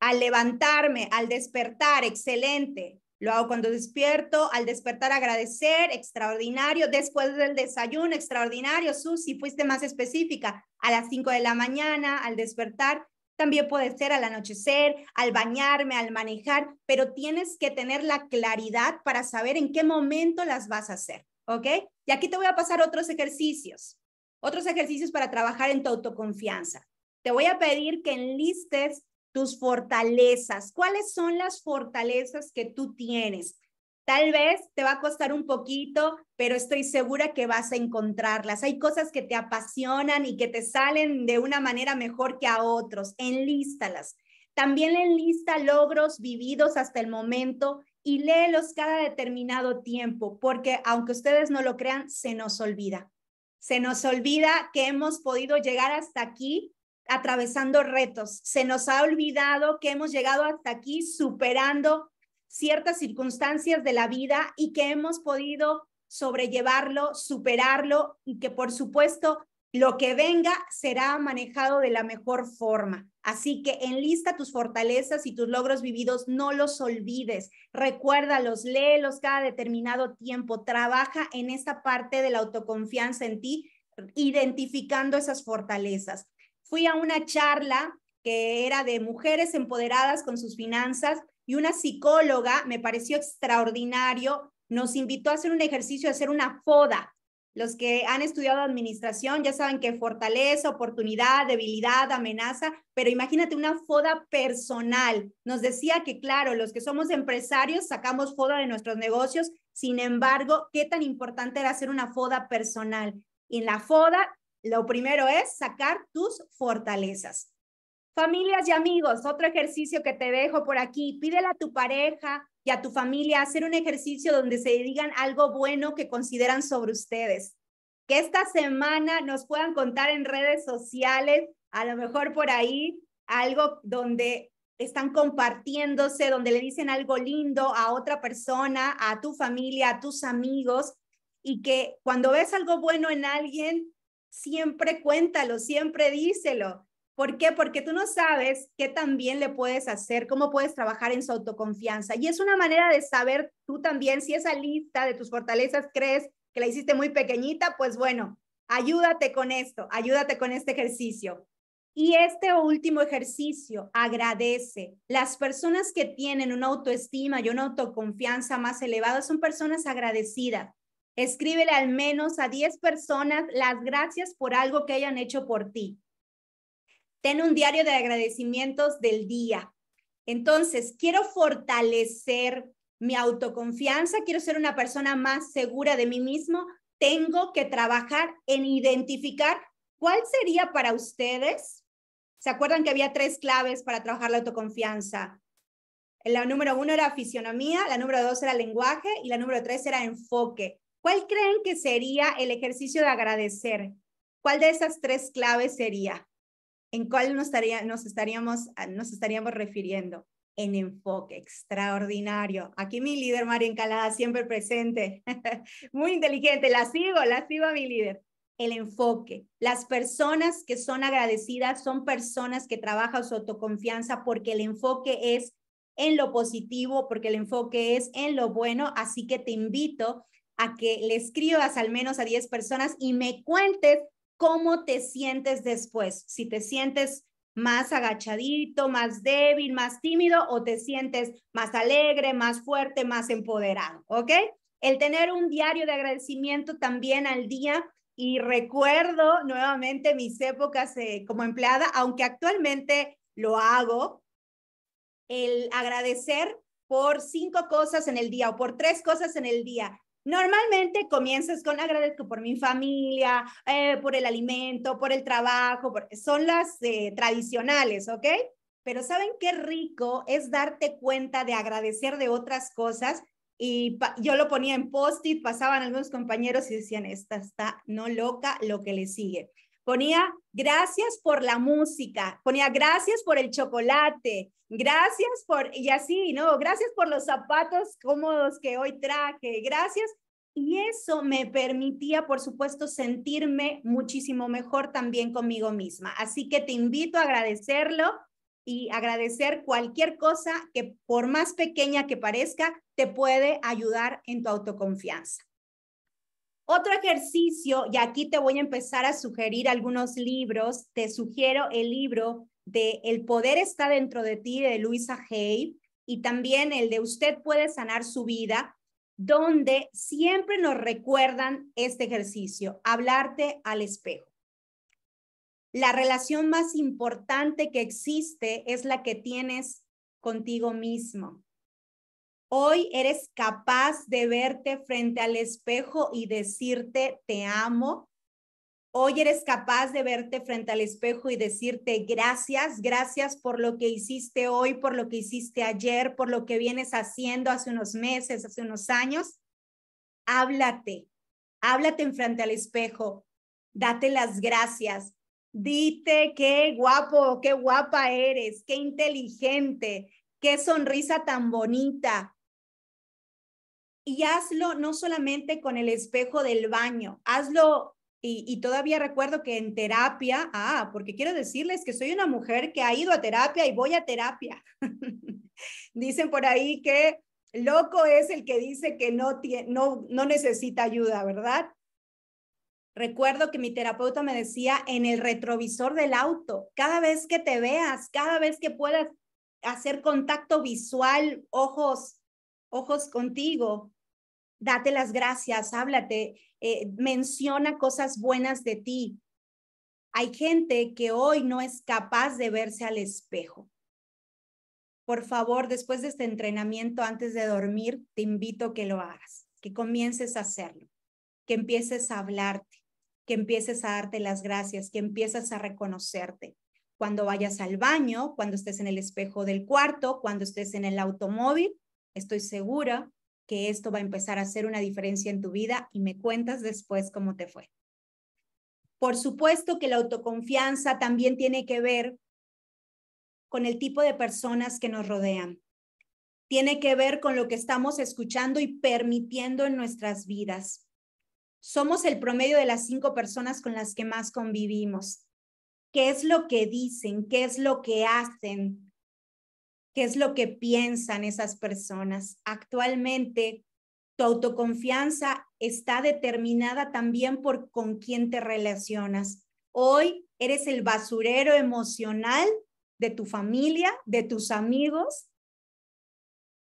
Al levantarme, al despertar, excelente. Lo hago cuando despierto, al despertar agradecer, extraordinario, después del desayuno, extraordinario, si fuiste más específica, a las 5 de la mañana, al despertar, también puede ser al anochecer, al bañarme, al manejar, pero tienes que tener la claridad para saber en qué momento las vas a hacer, ¿ok? Y aquí te voy a pasar otros ejercicios, otros ejercicios para trabajar en tu autoconfianza. Te voy a pedir que enlistes tus fortalezas. ¿Cuáles son las fortalezas que tú tienes? Tal vez te va a costar un poquito, pero estoy segura que vas a encontrarlas. Hay cosas que te apasionan y que te salen de una manera mejor que a otros. Enlístalas. También enlista logros vividos hasta el momento y léelos cada determinado tiempo, porque aunque ustedes no lo crean, se nos olvida. Se nos olvida que hemos podido llegar hasta aquí atravesando retos. Se nos ha olvidado que hemos llegado hasta aquí superando ciertas circunstancias de la vida y que hemos podido sobrellevarlo, superarlo y que por supuesto lo que venga será manejado de la mejor forma. Así que enlista tus fortalezas y tus logros vividos, no los olvides, recuérdalos, léelos cada determinado tiempo, trabaja en esta parte de la autoconfianza en ti, identificando esas fortalezas fui a una charla que era de mujeres empoderadas con sus finanzas y una psicóloga, me pareció extraordinario, nos invitó a hacer un ejercicio, a hacer una foda. Los que han estudiado administración ya saben que fortaleza, oportunidad, debilidad, amenaza, pero imagínate una foda personal. Nos decía que, claro, los que somos empresarios sacamos foda de nuestros negocios, sin embargo, qué tan importante era hacer una foda personal. en la foda lo primero es sacar tus fortalezas. Familias y amigos, otro ejercicio que te dejo por aquí. Pídele a tu pareja y a tu familia hacer un ejercicio donde se digan algo bueno que consideran sobre ustedes. Que esta semana nos puedan contar en redes sociales, a lo mejor por ahí, algo donde están compartiéndose, donde le dicen algo lindo a otra persona, a tu familia, a tus amigos, y que cuando ves algo bueno en alguien, siempre cuéntalo, siempre díselo. ¿Por qué? Porque tú no sabes qué también le puedes hacer, cómo puedes trabajar en su autoconfianza. Y es una manera de saber tú también si esa lista de tus fortalezas crees que la hiciste muy pequeñita, pues bueno, ayúdate con esto, ayúdate con este ejercicio. Y este último ejercicio, agradece. Las personas que tienen una autoestima y una autoconfianza más elevada son personas agradecidas. Escríbele al menos a 10 personas las gracias por algo que hayan hecho por ti. Ten un diario de agradecimientos del día. Entonces, quiero fortalecer mi autoconfianza, quiero ser una persona más segura de mí mismo. Tengo que trabajar en identificar cuál sería para ustedes. ¿Se acuerdan que había tres claves para trabajar la autoconfianza? La número uno era fisionomía, la número dos era lenguaje y la número tres era enfoque. ¿Cuál creen que sería el ejercicio de agradecer? ¿Cuál de esas tres claves sería? ¿En cuál nos, nos, estaríamos, ah, nos estaríamos refiriendo? En enfoque, extraordinario. Aquí mi líder, María Encalada, siempre presente. Muy inteligente, la sigo, la sigo a mi líder. El enfoque. Las personas que son agradecidas son personas que trabajan su autoconfianza porque el enfoque es en lo positivo, porque el enfoque es en lo bueno. Así que te invito a que le escribas al menos a 10 personas y me cuentes cómo te sientes después, si te sientes más agachadito, más débil, más tímido o te sientes más alegre, más fuerte, más empoderado, ¿ok? El tener un diario de agradecimiento también al día y recuerdo nuevamente mis épocas eh, como empleada, aunque actualmente lo hago, el agradecer por cinco cosas en el día o por tres cosas en el día. Normalmente comienzas con agradezco por mi familia, eh, por el alimento, por el trabajo, son las eh, tradicionales, ¿ok? Pero ¿saben qué rico es darte cuenta de agradecer de otras cosas? Y yo lo ponía en post-it, pasaban algunos compañeros y decían, esta está no loca lo que le sigue ponía gracias por la música, ponía gracias por el chocolate, gracias por, y así, ¿no? Gracias por los zapatos cómodos que hoy traje, gracias. Y eso me permitía, por supuesto, sentirme muchísimo mejor también conmigo misma. Así que te invito a agradecerlo y agradecer cualquier cosa que, por más pequeña que parezca, te puede ayudar en tu autoconfianza. Otro ejercicio, y aquí te voy a empezar a sugerir algunos libros, te sugiero el libro de El poder está dentro de ti de Luisa Hay y también el de Usted puede sanar su vida, donde siempre nos recuerdan este ejercicio, hablarte al espejo. La relación más importante que existe es la que tienes contigo mismo. Hoy eres capaz de verte frente al espejo y decirte, te amo. Hoy eres capaz de verte frente al espejo y decirte gracias, gracias por lo que hiciste hoy, por lo que hiciste ayer, por lo que vienes haciendo hace unos meses, hace unos años. Háblate, háblate en frente al espejo, date las gracias, dite qué guapo, qué guapa eres, qué inteligente, qué sonrisa tan bonita, y hazlo no solamente con el espejo del baño, hazlo y, todavía recuerdo que en terapia, ah, porque quiero decirles que soy una mujer que ha ido a terapia y voy a terapia. Dicen por ahí que loco es el que dice que no, no, no necesita ayuda, ¿verdad? Recuerdo que mi terapeuta me decía en el retrovisor del auto, cada vez que te veas, cada vez que puedas hacer contacto visual, ojos, ojos contigo, date las gracias, háblate, eh, menciona cosas buenas de ti. Hay gente que hoy no es capaz de verse al espejo. Por favor, después de este entrenamiento, antes de dormir, te invito a que lo hagas, que comiences a hacerlo, que empieces a hablarte, que empieces a darte las gracias, que empieces a reconocerte. Cuando vayas al baño, cuando estés en el espejo del cuarto, cuando estés en el automóvil, estoy segura que esto va a empezar a hacer una diferencia en tu vida y me cuentas después cómo te fue. Por supuesto que la autoconfianza también tiene que ver con el tipo de personas que nos rodean. Tiene que ver con lo que estamos escuchando y permitiendo en nuestras vidas. Somos el promedio de las cinco personas con las que más convivimos. ¿Qué es lo que dicen? ¿Qué es lo que hacen? qué es lo que piensan esas personas. Actualmente, tu autoconfianza está determinada también por con quién te relacionas. Hoy eres el basurero emocional de tu familia, de tus amigos.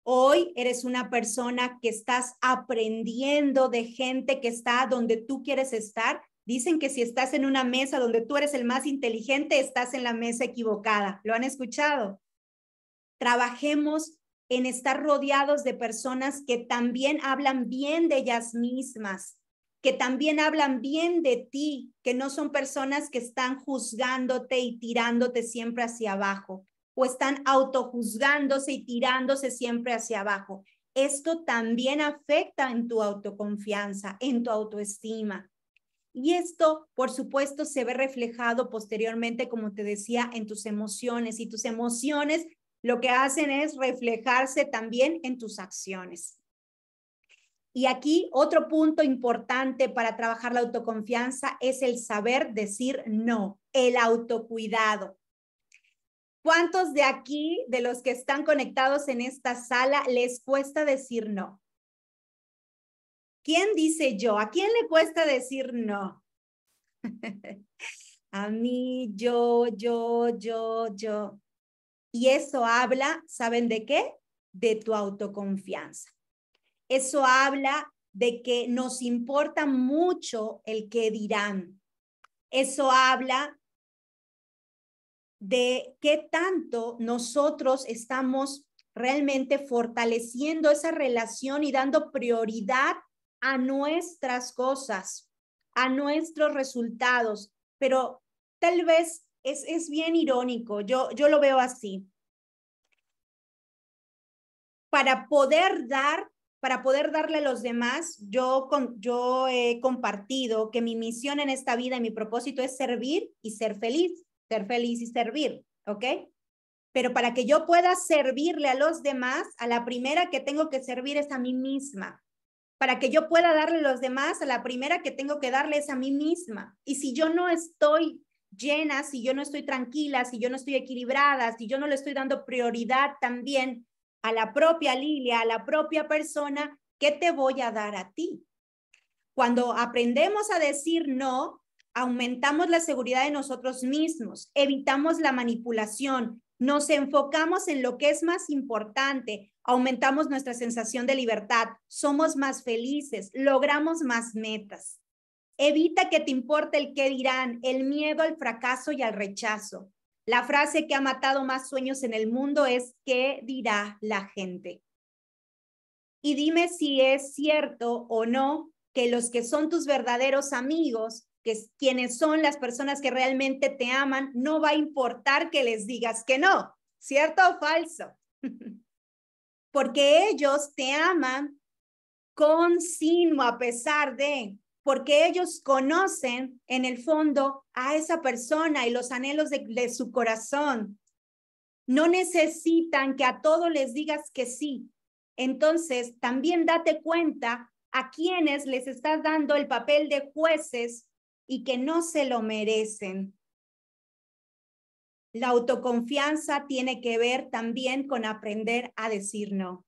Hoy eres una persona que estás aprendiendo de gente que está donde tú quieres estar. Dicen que si estás en una mesa donde tú eres el más inteligente, estás en la mesa equivocada. ¿Lo han escuchado? trabajemos en estar rodeados de personas que también hablan bien de ellas mismas, que también hablan bien de ti, que no son personas que están juzgándote y tirándote siempre hacia abajo o están autojuzgándose y tirándose siempre hacia abajo. Esto también afecta en tu autoconfianza, en tu autoestima. Y esto, por supuesto, se ve reflejado posteriormente, como te decía, en tus emociones. Y tus emociones lo que hacen es reflejarse también en tus acciones. Y aquí otro punto importante para trabajar la autoconfianza es el saber decir no, el autocuidado. ¿Cuántos de aquí, de los que están conectados en esta sala, les cuesta decir no? ¿Quién dice yo? ¿A quién le cuesta decir no? A mí, yo, yo, yo, yo. Y eso habla, ¿saben de qué? De tu autoconfianza. Eso habla de que nos importa mucho el que dirán. Eso habla de qué tanto nosotros estamos realmente fortaleciendo esa relación y dando prioridad a nuestras cosas, a nuestros resultados. Pero tal vez es, bien irónico, yo, yo lo veo así. Para poder dar, para poder darle a los demás, yo, yo he compartido que mi misión en esta vida y mi propósito es servir y ser feliz, ser feliz y servir, ¿ok? Pero para que yo pueda servirle a los demás, a la primera que tengo que servir es a mí misma. Para que yo pueda darle a los demás, a la primera que tengo que darle es a mí misma. Y si yo no estoy llenas, si yo no estoy tranquila, si yo no estoy equilibrada, si yo no le estoy dando prioridad también a la propia Lilia, a la propia persona, ¿qué te voy a dar a ti? Cuando aprendemos a decir no, aumentamos la seguridad de nosotros mismos, evitamos la manipulación, nos enfocamos en lo que es más importante, aumentamos nuestra sensación de libertad, somos más felices, logramos más metas. Evita que te importe el qué dirán, el miedo al fracaso y al rechazo. La frase que ha matado más sueños en el mundo es ¿qué dirá la gente? Y dime si es cierto o no que los que son tus verdaderos amigos, que quienes son las personas que realmente te aman, no va a importar que les digas que no, ¿cierto o falso? Porque ellos te aman con sino a pesar de, porque ellos conocen en el fondo a esa persona y los anhelos de, su corazón. No necesitan que a todos les digas que sí. Entonces, también date cuenta a quienes les estás dando el papel de jueces y que no se lo merecen. La autoconfianza tiene que ver también con aprender a decir no.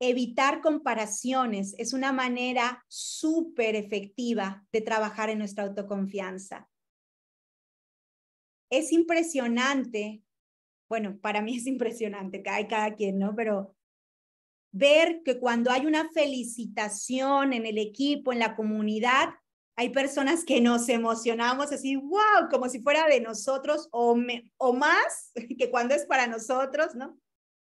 Evitar comparaciones es una manera súper efectiva de trabajar en nuestra autoconfianza. Es impresionante, bueno, para mí es impresionante, hay cada quien, ¿no? Pero ver que cuando hay una felicitación en el equipo, en la comunidad, hay personas que nos emocionamos así, wow, como si fuera de nosotros o, o más que cuando es para nosotros, ¿no?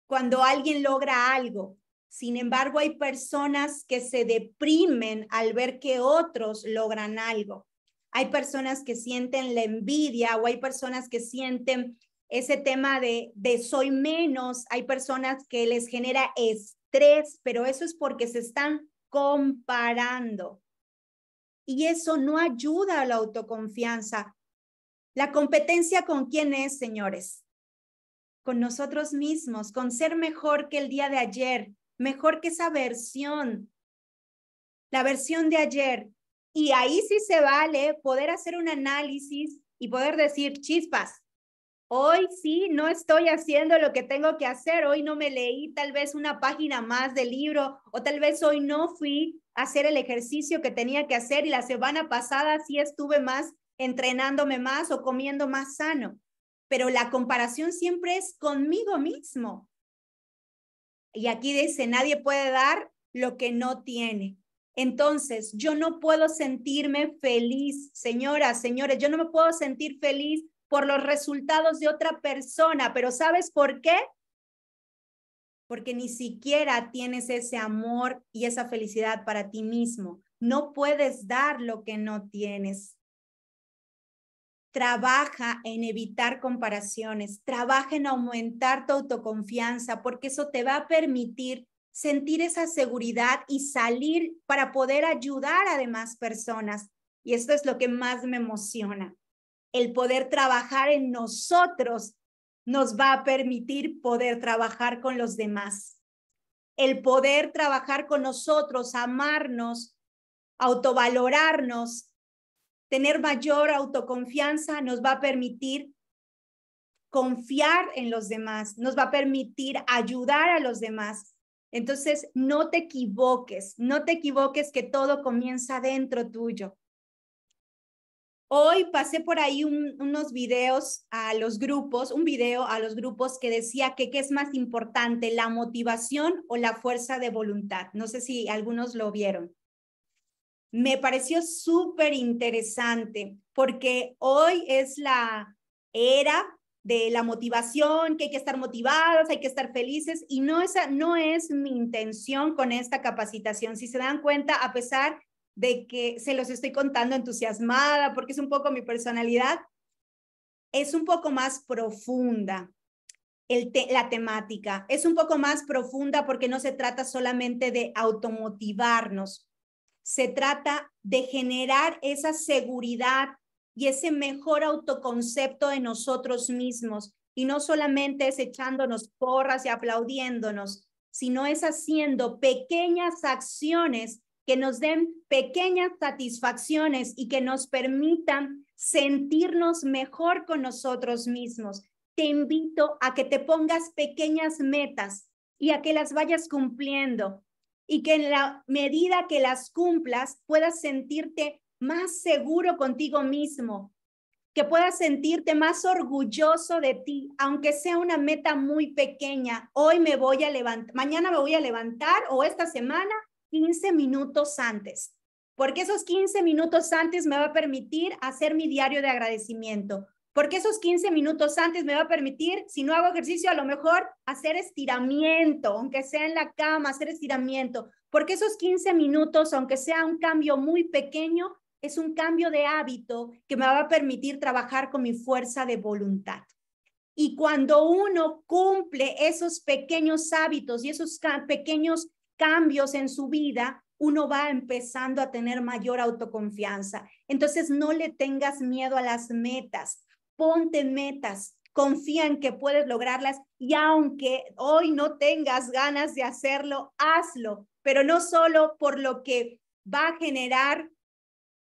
Cuando alguien logra algo, sin embargo, hay personas que se deprimen al ver que otros logran algo. Hay personas que sienten la envidia o hay personas que sienten ese tema de, de soy menos. Hay personas que les genera estrés, pero eso es porque se están comparando. Y eso no ayuda a la autoconfianza. La competencia con quién es, señores? Con nosotros mismos, con ser mejor que el día de ayer, mejor que esa versión, la versión de ayer. Y ahí sí se vale poder hacer un análisis y poder decir, chispas, hoy sí no estoy haciendo lo que tengo que hacer, hoy no me leí tal vez una página más del libro o tal vez hoy no fui a hacer el ejercicio que tenía que hacer y la semana pasada sí estuve más entrenándome más o comiendo más sano. Pero la comparación siempre es conmigo mismo y aquí dice, nadie puede dar lo que no tiene. Entonces, yo no puedo sentirme feliz, señoras, señores, yo no me puedo sentir feliz por los resultados de otra persona, pero ¿sabes por qué? Porque ni siquiera tienes ese amor y esa felicidad para ti mismo. No puedes dar lo que no tienes trabaja en evitar comparaciones, trabaja en aumentar tu autoconfianza, porque eso te va a permitir sentir esa seguridad y salir para poder ayudar a demás personas. Y esto es lo que más me emociona. El poder trabajar en nosotros nos va a permitir poder trabajar con los demás. El poder trabajar con nosotros, amarnos, autovalorarnos, Tener mayor autoconfianza nos va a permitir confiar en los demás, nos va a permitir ayudar a los demás. Entonces, no te equivoques, no te equivoques que todo comienza dentro tuyo. Hoy pasé por ahí unos videos a los grupos, un video a los grupos que decía que qué es más importante, la motivación o la fuerza de voluntad. No sé si algunos lo vieron me pareció súper interesante porque hoy es la era de la motivación, que hay que estar motivados, hay que estar felices y no esa no es mi intención con esta capacitación. Si se dan cuenta, a pesar de que se los estoy contando entusiasmada porque es un poco mi personalidad, es un poco más profunda. la temática es un poco más profunda porque no se trata solamente de automotivarnos, se trata de generar esa seguridad y ese mejor autoconcepto de nosotros mismos. Y no solamente es echándonos porras y aplaudiéndonos, sino es haciendo pequeñas acciones que nos den pequeñas satisfacciones y que nos permitan sentirnos mejor con nosotros mismos. Te invito a que te pongas pequeñas metas y a que las vayas cumpliendo y que en la medida que las cumplas puedas sentirte más seguro contigo mismo, que puedas sentirte más orgulloso de ti, aunque sea una meta muy pequeña. Hoy me voy a levantar, mañana me voy a levantar o esta semana 15 minutos antes, porque esos 15 minutos antes me va a permitir hacer mi diario de agradecimiento porque esos 15 minutos antes me va a permitir, si no hago ejercicio, a lo mejor hacer estiramiento, aunque sea en la cama, hacer estiramiento, porque esos 15 minutos, aunque sea un cambio muy pequeño, es un cambio de hábito que me va a permitir trabajar con mi fuerza de voluntad. Y cuando uno cumple esos pequeños hábitos y esos pequeños cambios en su vida, uno va empezando a tener mayor autoconfianza. Entonces, no le tengas miedo a las metas ponte metas, confía en que puedes lograrlas y aunque hoy no tengas ganas de hacerlo, hazlo, pero no solo por lo que va a generar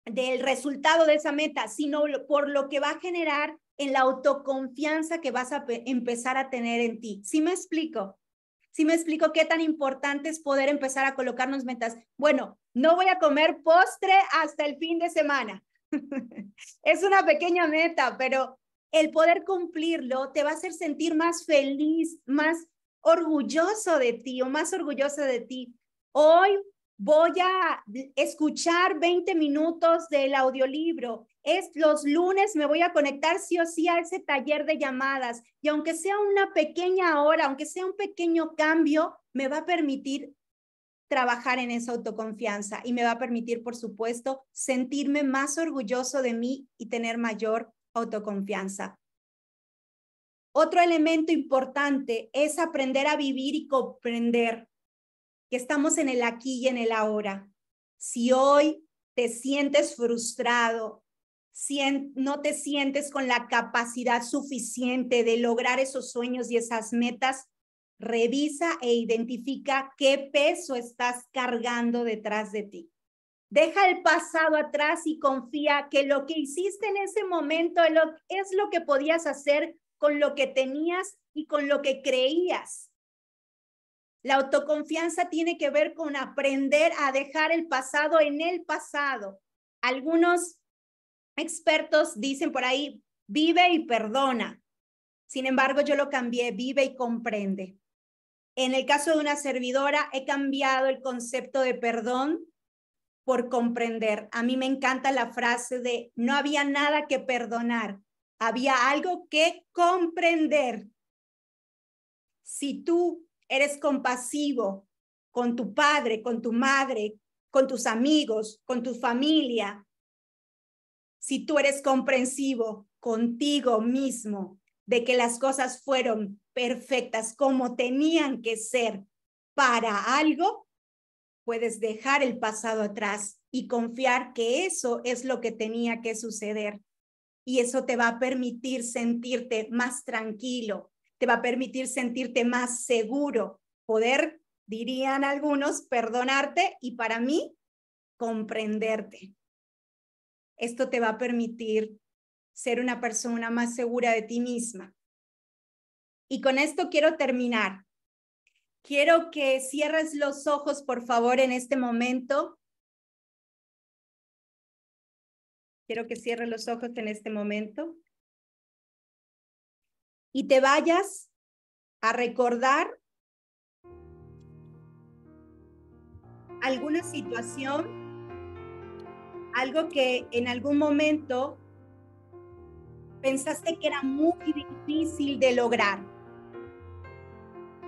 del resultado de esa meta, sino por lo que va a generar en la autoconfianza que vas a empezar a tener en ti. ¿Sí me explico? ¿Sí me explico qué tan importante es poder empezar a colocarnos metas? Bueno, no voy a comer postre hasta el fin de semana. es una pequeña meta, pero el poder cumplirlo te va a hacer sentir más feliz, más orgulloso de ti o más orgullosa de ti. Hoy voy a escuchar 20 minutos del audiolibro. Es los lunes, me voy a conectar sí o sí a ese taller de llamadas y aunque sea una pequeña hora, aunque sea un pequeño cambio, me va a permitir trabajar en esa autoconfianza y me va a permitir, por supuesto, sentirme más orgulloso de mí y tener mayor autoconfianza. Otro elemento importante es aprender a vivir y comprender que estamos en el aquí y en el ahora. Si hoy te sientes frustrado, si no te sientes con la capacidad suficiente de lograr esos sueños y esas metas, revisa e identifica qué peso estás cargando detrás de ti. Deja el pasado atrás y confía que lo que hiciste en ese momento es lo que podías hacer con lo que tenías y con lo que creías. La autoconfianza tiene que ver con aprender a dejar el pasado en el pasado. Algunos expertos dicen por ahí, vive y perdona. Sin embargo, yo lo cambié, vive y comprende. En el caso de una servidora, he cambiado el concepto de perdón por comprender. A mí me encanta la frase de no había nada que perdonar, había algo que comprender. Si tú eres compasivo con tu padre, con tu madre, con tus amigos, con tu familia, si tú eres comprensivo contigo mismo de que las cosas fueron perfectas como tenían que ser para algo, puedes dejar el pasado atrás y confiar que eso es lo que tenía que suceder. Y eso te va a permitir sentirte más tranquilo, te va a permitir sentirte más seguro, poder, dirían algunos, perdonarte y para mí, comprenderte. Esto te va a permitir ser una persona más segura de ti misma. Y con esto quiero terminar. Quiero que cierres los ojos, por favor, en este momento. Quiero que cierres los ojos en este momento. Y te vayas a recordar alguna situación, algo que en algún momento pensaste que era muy difícil de lograr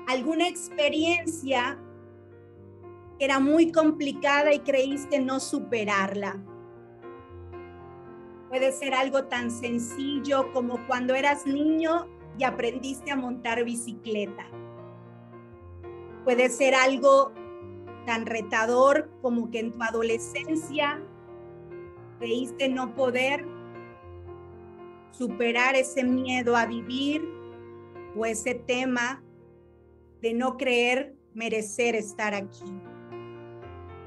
alguna experiencia que era muy complicada y creíste no superarla. Puede ser algo tan sencillo como cuando eras niño y aprendiste a montar bicicleta. Puede ser algo tan retador como que en tu adolescencia creíste no poder superar ese miedo a vivir o ese tema de no creer merecer estar aquí.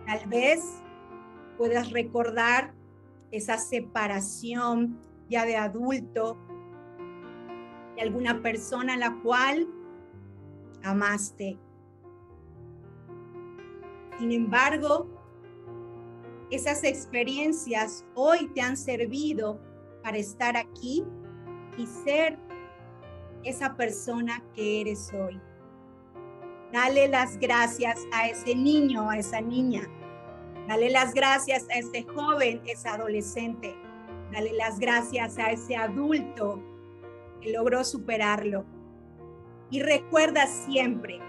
Tal vez puedas recordar esa separación ya de adulto de alguna persona a la cual amaste. Sin embargo, esas experiencias hoy te han servido para estar aquí y ser esa persona que eres hoy. Dale las gracias a ese niño, a esa niña. Dale las gracias a ese joven, ese adolescente. Dale las gracias a ese adulto que logró superarlo. Y recuerda siempre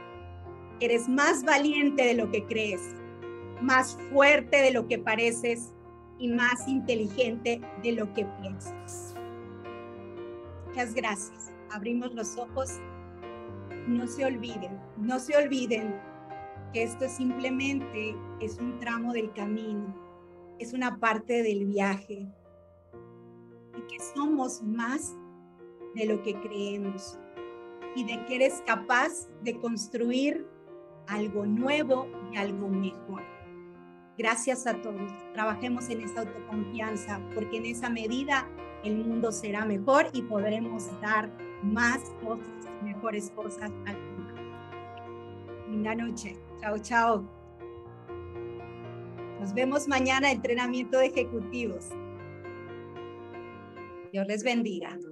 que eres más valiente de lo que crees, más fuerte de lo que pareces y más inteligente de lo que piensas. Muchas gracias. Abrimos los ojos no se olviden, no se olviden que esto simplemente es un tramo del camino, es una parte del viaje y que somos más de lo que creemos y de que eres capaz de construir algo nuevo y algo mejor. Gracias a todos. Trabajemos en esa autoconfianza porque en esa medida el mundo será mejor y podremos dar más cosas, mejores cosas al mundo. Linda noche. Chao, chao. Nos vemos mañana, entrenamiento de ejecutivos. Dios les bendiga.